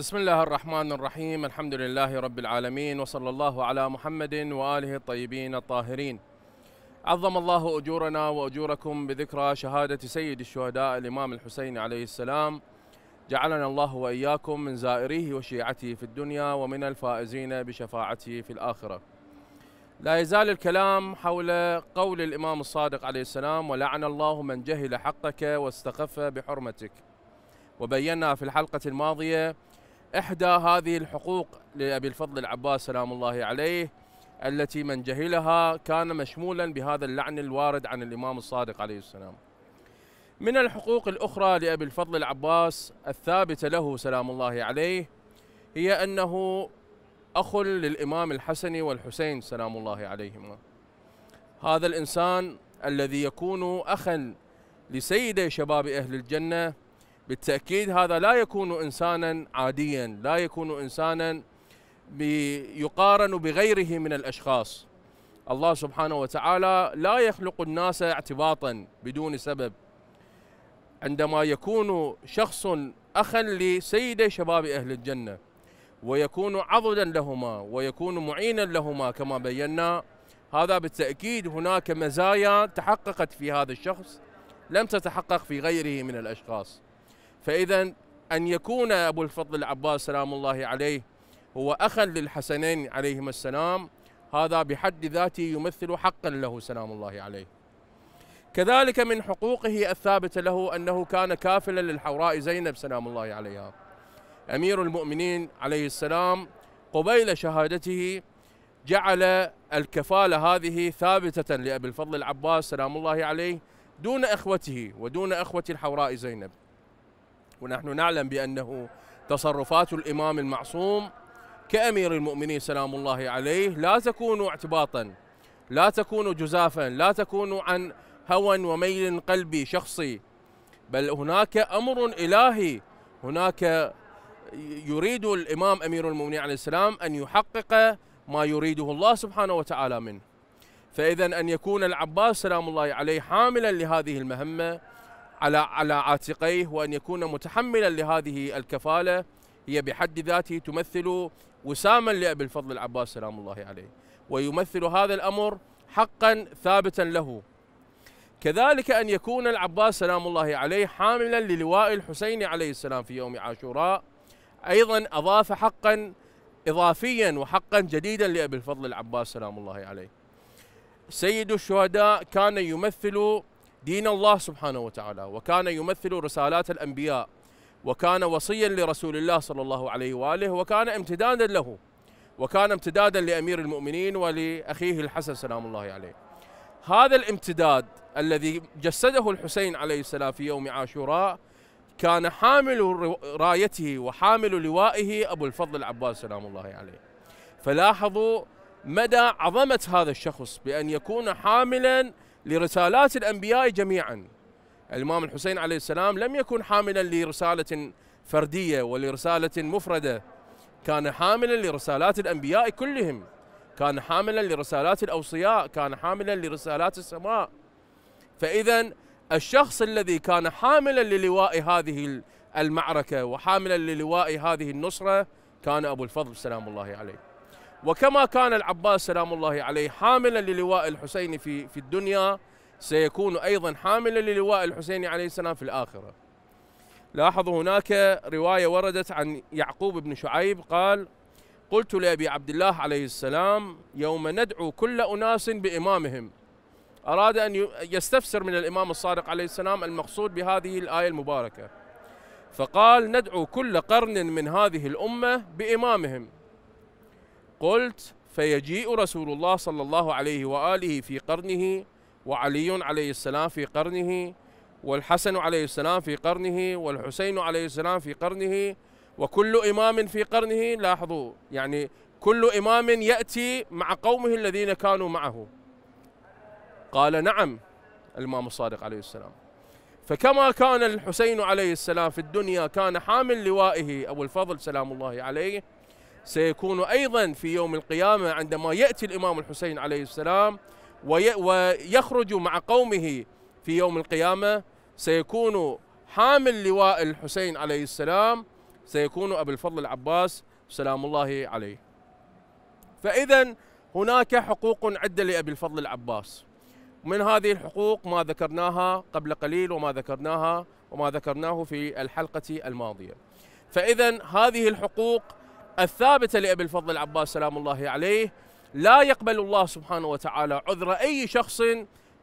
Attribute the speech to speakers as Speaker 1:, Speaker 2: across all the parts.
Speaker 1: بسم الله الرحمن الرحيم الحمد لله رب العالمين وصلى الله على محمد وآله الطيبين الطاهرين عظم الله أجورنا وأجوركم بذكرى شهادة سيد الشهداء الإمام الحسين عليه السلام جعلنا الله وإياكم من زائريه وشيعته في الدنيا ومن الفائزين بشفاعته في الآخرة لا يزال الكلام حول قول الإمام الصادق عليه السلام ولعن الله من جهل حقك واستخف بحرمتك وبينا في الحلقة الماضية إحدى هذه الحقوق لأبي الفضل العباس سلام الله عليه التي من جهلها كان مشمولا بهذا اللعن الوارد عن الإمام الصادق عليه السلام من الحقوق الأخرى لأبي الفضل العباس الثابتة له سلام الله عليه هي أنه أخ للإمام الحسن والحسين سلام الله عليهما هذا الإنسان الذي يكون أخا لسيد شباب أهل الجنة بالتأكيد هذا لا يكون إنسانا عاديا لا يكون إنسانا يقارن بغيره من الأشخاص الله سبحانه وتعالى لا يخلق الناس اعتباطا بدون سبب عندما يكون شخص أخا لسيد شباب أهل الجنة ويكون عضدا لهما ويكون معينا لهما كما بينا هذا بالتأكيد هناك مزايا تحققت في هذا الشخص لم تتحقق في غيره من الأشخاص فإذا أن يكون أبو الفضل العباس سلام الله عليه هو أخا للحسنين عليهما السلام هذا بحد ذاته يمثل حقا له سلام الله عليه كذلك من حقوقه الثابتة له أنه كان كافلا للحوراء زينب سلام الله عليها أمير المؤمنين عليه السلام قبيل شهادته جعل الكفالة هذه ثابتة لأبي الفضل العباس سلام الله عليه دون أخوته ودون أخوة الحوراء زينب ونحن نعلم بأنه تصرفات الإمام المعصوم كأمير المؤمنين سلام الله عليه لا تكون اعتباطا لا تكون جزافا لا تكون عن هوى وميل قلبي شخصي بل هناك أمر إلهي هناك يريد الإمام أمير المؤمنين عليه السلام أن يحقق ما يريده الله سبحانه وتعالى منه فإذا أن يكون العباس سلام الله عليه حاملا لهذه المهمة على على عاتقيه وان يكون متحملا لهذه الكفاله هي بحد ذاته تمثل وساما لابي الفضل العباس سلام الله عليه ويمثل هذا الامر حقا ثابتا له كذلك ان يكون العباس سلام الله عليه حاملا للواء الحسين عليه السلام في يوم عاشوراء ايضا اضاف حقا اضافيا وحقا جديدا لابي الفضل العباس سلام الله عليه سيد الشهداء كان يمثل دين الله سبحانه وتعالى وكان يمثل رسالات الأنبياء وكان وصيا لرسول الله صلى الله عليه وآله وكان امتدادا له وكان امتدادا لأمير المؤمنين ولأخيه الحسن سلام الله عليه هذا الامتداد الذي جسده الحسين عليه السلام في يوم عاشوراء كان حامل رايته وحامل لوائه أبو الفضل العباس سلام الله عليه فلاحظوا مدى عظمة هذا الشخص بأن يكون حاملاً لرسالات الأنبياء جميعا الإمام الحسين عليه السلام لم يكن حاملا لرسالة فردية ولرسالة مفردة كان حاملا لرسالات الأنبياء كلهم كان حاملا لرسالات الأوصياء كان حاملا لرسالات السماء فإذا الشخص الذي كان حاملا للواء هذه المعركة وحاملا للواء هذه النصرة كان أبو الفضل سلام الله عليه وكما كان العباس سلام الله عليه حاملا للواء الحسين في في الدنيا سيكون ايضا حاملا للواء الحسين عليه السلام في الاخره. لاحظوا هناك روايه وردت عن يعقوب بن شعيب قال: قلت لابي عبد الله عليه السلام يوم ندعو كل اناس بامامهم. اراد ان يستفسر من الامام الصادق عليه السلام المقصود بهذه الايه المباركه. فقال ندعو كل قرن من هذه الامه بامامهم قلت فيجيء رسول الله صلى الله عليه واله في قرنه وعلي عليه السلام في قرنه والحسن عليه السلام في قرنه والحسين عليه السلام في قرنه وكل امام في قرنه لاحظوا يعني كل امام ياتي مع قومه الذين كانوا معه قال نعم الامام الصادق عليه السلام فكما كان الحسين عليه السلام في الدنيا كان حامل لوائه ابو الفضل سلام الله عليه سيكون أيضا في يوم القيامة عندما يأتي الإمام الحسين عليه السلام ويخرج مع قومه في يوم القيامة سيكون حامل لواء الحسين عليه السلام سيكون أبو الفضل العباس سلام الله عليه فإذا هناك حقوق عدة لأبي الفضل العباس من هذه الحقوق ما ذكرناها قبل قليل وما ذكرناها وما ذكرناه في الحلقة الماضية فإذا هذه الحقوق الثابتة لأبي الفضل العباس سلام الله عليه لا يقبل الله سبحانه وتعالى عذر أي شخص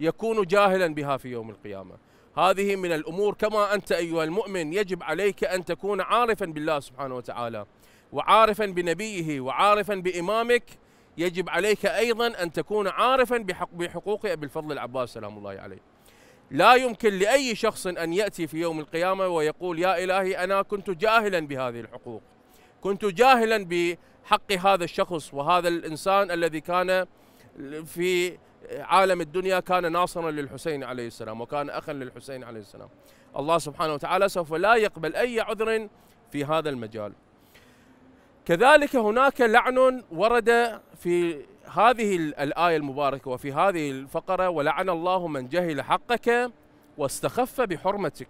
Speaker 1: يكون جاهلا بها في يوم القيامة هذه من الأمور كما أنت أيها المؤمن يجب عليك أن تكون عارفا بالله سبحانه وتعالى وعارفا بنبيه وعارفا بإمامك يجب عليك أيضا أن تكون عارفا بحقوق أبي الفضل العباس سلام الله عليه لا يمكن لأي شخص أن يأتي في يوم القيامة ويقول يا إلهي أنا كنت جاهلا بهذه الحقوق كنت جاهلا بحق هذا الشخص وهذا الإنسان الذي كان في عالم الدنيا كان ناصرا للحسين عليه السلام وكان أخا للحسين عليه السلام الله سبحانه وتعالى سوف لا يقبل أي عذر في هذا المجال كذلك هناك لعن ورد في هذه الآية المباركة وفي هذه الفقرة ولعن الله من جهل حقك واستخف بحرمتك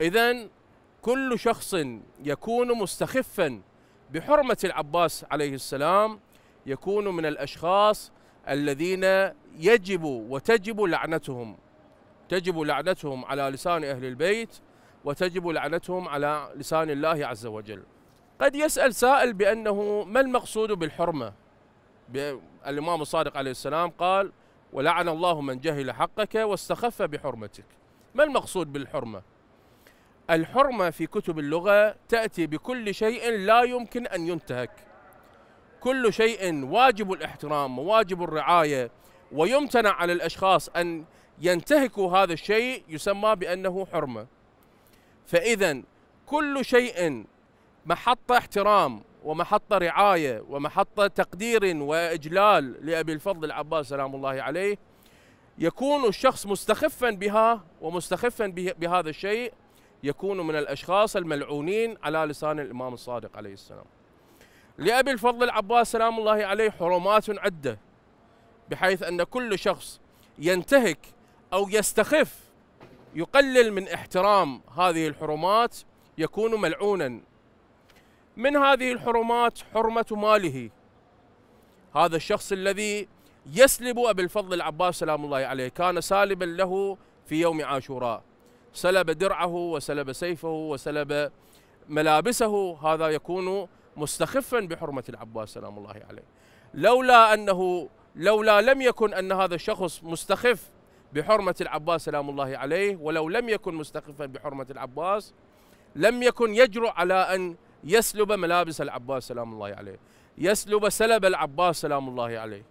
Speaker 1: إذا كل شخص يكون مستخفا بحرمة العباس عليه السلام يكون من الأشخاص الذين يجب وتجب لعنتهم تجب لعنتهم على لسان أهل البيت وتجب لعنتهم على لسان الله عز وجل قد يسأل سائل بأنه ما المقصود بالحرمة الإمام الصادق عليه السلام قال ولعن الله من جهل حقك واستخف بحرمتك ما المقصود بالحرمة الحرمة في كتب اللغة تأتي بكل شيء لا يمكن أن ينتهك كل شيء واجب الاحترام وواجب الرعاية ويمتنع على الأشخاص أن ينتهكوا هذا الشيء يسمى بأنه حرمة فإذا كل شيء محط احترام ومحط رعاية ومحط تقدير وإجلال لأبي الفضل العباس سلام الله عليه يكون الشخص مستخفا بها ومستخفا بهذا الشيء يكون من الأشخاص الملعونين على لسان الإمام الصادق عليه السلام لأبي الفضل العباس سلام الله عليه حرمات عدة بحيث أن كل شخص ينتهك أو يستخف يقلل من احترام هذه الحرمات يكون ملعونا من هذه الحرمات حرمة ماله هذا الشخص الذي يسلب أبي الفضل العباس سلام الله عليه كان سالبا له في يوم عاشوراء سلب درعه وسلب سيفه وسلب ملابسه هذا يكون مستخفا بحرمة العباس سلام الله عليه لولا أنه لولا لم يكن أن هذا الشخص مستخف بحرمة العباس سلام الله عليه ولو لم يكن مستخفا بحرمة العباس لم يكن يجرؤ على أن يسلب ملابس العباس سلام الله عليه يسلب سلب العباس سلام الله عليه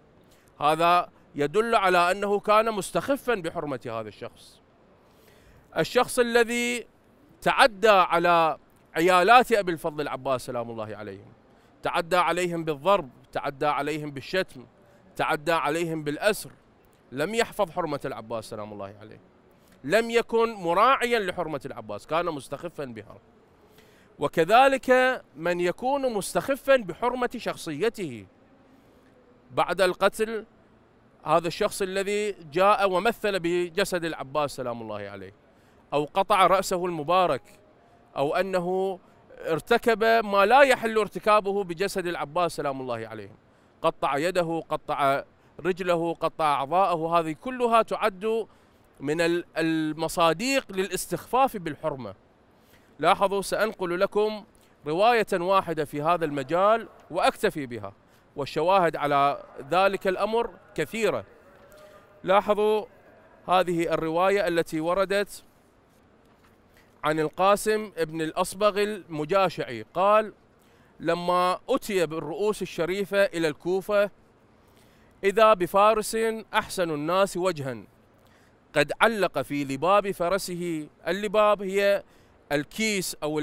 Speaker 1: هذا يدل على أنه كان مستخفا بحرمة هذا الشخص الشخص الذي تعدى على عيالات أبي الفضل العباس سلام الله عليهم تعدى عليهم بالضرب تعدى عليهم بالشتم تعدى عليهم بالأسر لم يحفظ حرمة العباس سلام الله عليه لم يكن مراعيا لحرمة العباس كان مستخفا بها وكذلك من يكون مستخفا بحرمة شخصيته بعد القتل هذا الشخص الذي جاء ومثل بجسد العباس سلام الله عليه أو قطع رأسه المبارك أو أنه ارتكب ما لا يحل ارتكابه بجسد العباس سلام الله عليه قطع يده قطع رجله قطع أعضاءه هذه كلها تعد من المصاديق للاستخفاف بالحرمة لاحظوا سأنقل لكم رواية واحدة في هذا المجال وأكتفي بها والشواهد على ذلك الأمر كثيرة لاحظوا هذه الرواية التي وردت عن القاسم بن الأصبغ المجاشعي قال لما أتي بالرؤوس الشريفة إلى الكوفة إذا بفارس أحسن الناس وجها قد علق في لباب فرسه اللباب هي الكيس أو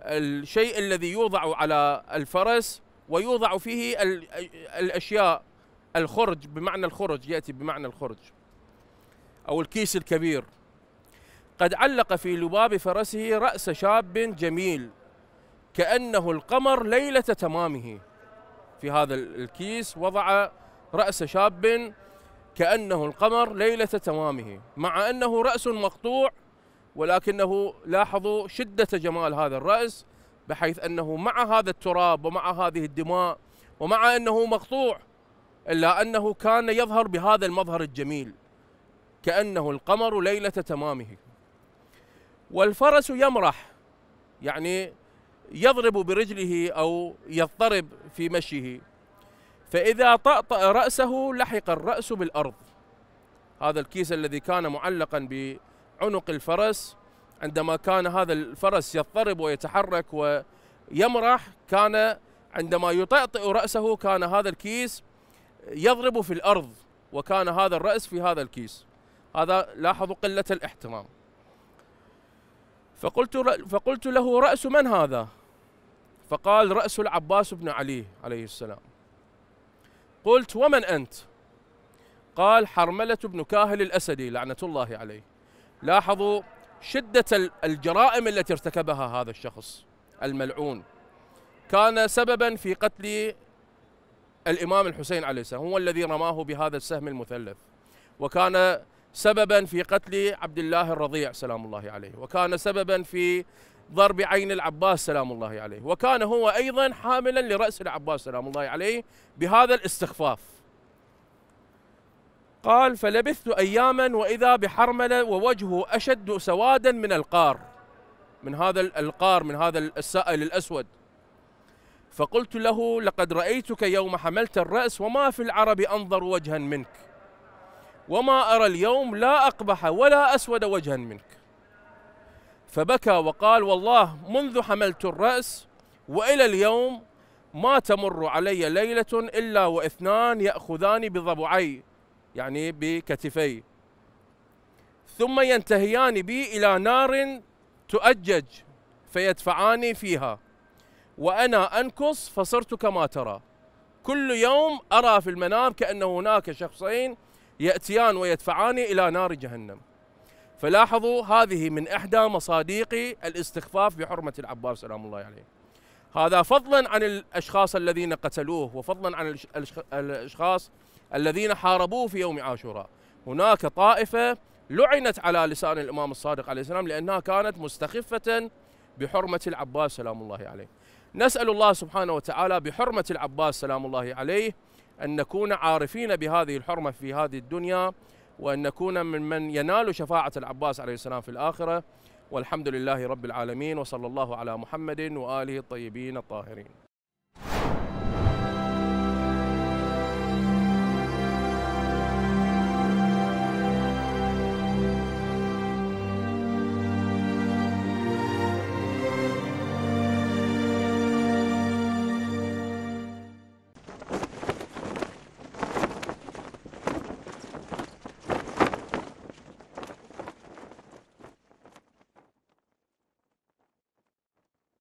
Speaker 1: الشيء الذي يوضع على الفرس ويوضع فيه الأشياء الخرج بمعنى الخرج يأتي بمعنى الخرج أو الكيس الكبير قد علق في لباب فرسه رأس شاب جميل كأنه القمر ليلة تمامه في هذا الكيس وضع رأس شاب كأنه القمر ليلة تمامه مع أنه رأس مقطوع ولكنه لاحظوا شدة جمال هذا الرأس بحيث أنه مع هذا التراب ومع هذه الدماء ومع أنه مقطوع إلا أنه كان يظهر بهذا المظهر الجميل كأنه القمر ليلة تمامه والفرس يمرح يعني يضرب برجله أو يضطرب في مشيه فإذا طأطأ رأسه لحق الرأس بالأرض هذا الكيس الذي كان معلقا بعنق الفرس عندما كان هذا الفرس يضطرب ويتحرك ويمرح كان عندما يطأطئ رأسه كان هذا الكيس يضرب في الأرض وكان هذا الرأس في هذا الكيس هذا لاحظوا قلة الاحترام فقلت فقلت له رأس من هذا؟ فقال رأس العباس بن علي عليه السلام قلت ومن أنت؟ قال حرملة بن كاهل الأسدي لعنة الله عليه لاحظوا شدة الجرائم التي ارتكبها هذا الشخص الملعون كان سببا في قتل الإمام الحسين عليه السلام هو الذي رماه بهذا السهم المثلث وكان سببا في قتل عبد الله الرضيع سلام الله عليه وكان سببا في ضرب عين العباس سلام الله عليه وكان هو أيضا حاملا لرأس العباس سلام الله عليه بهذا الاستخفاف قال فلبثت أياما وإذا بحرملة ووجهه أشد سوادا من القار من هذا القار من هذا السائل الأسود فقلت له لقد رأيتك يوم حملت الرأس وما في العرب أنظر وجها منك وما أرى اليوم لا أقبح ولا أسود وجها منك فبكى وقال والله منذ حملت الرأس وإلى اليوم ما تمر علي ليلة إلا وإثنان يأخذان بضبعي يعني بكتفي ثم ينتهيان بي إلى نار تؤجج فيدفعاني فيها وأنا أنكص فصرت كما ترى كل يوم أرى في المنام كأن هناك شخصين يأتيان ويدفعان إلى نار جهنم فلاحظوا هذه من إحدى مصاديق الاستخفاف بحرمة العباس سلام الله عليه هذا فضلا عن الأشخاص الذين قتلوه وفضلا عن الأشخاص الذين حاربوه في يوم عاشوراء هناك طائفة لعنت على لسان الإمام الصادق عليه السلام لأنها كانت مستخفة بحرمة العباس سلام الله عليه نسأل الله سبحانه وتعالى بحرمة العباس سلام الله عليه أن نكون عارفين بهذه الحرمة في هذه الدنيا وأن نكون من من ينال شفاعة العباس عليه السلام في الآخرة والحمد لله رب العالمين وصلى الله على محمد وآله الطيبين الطاهرين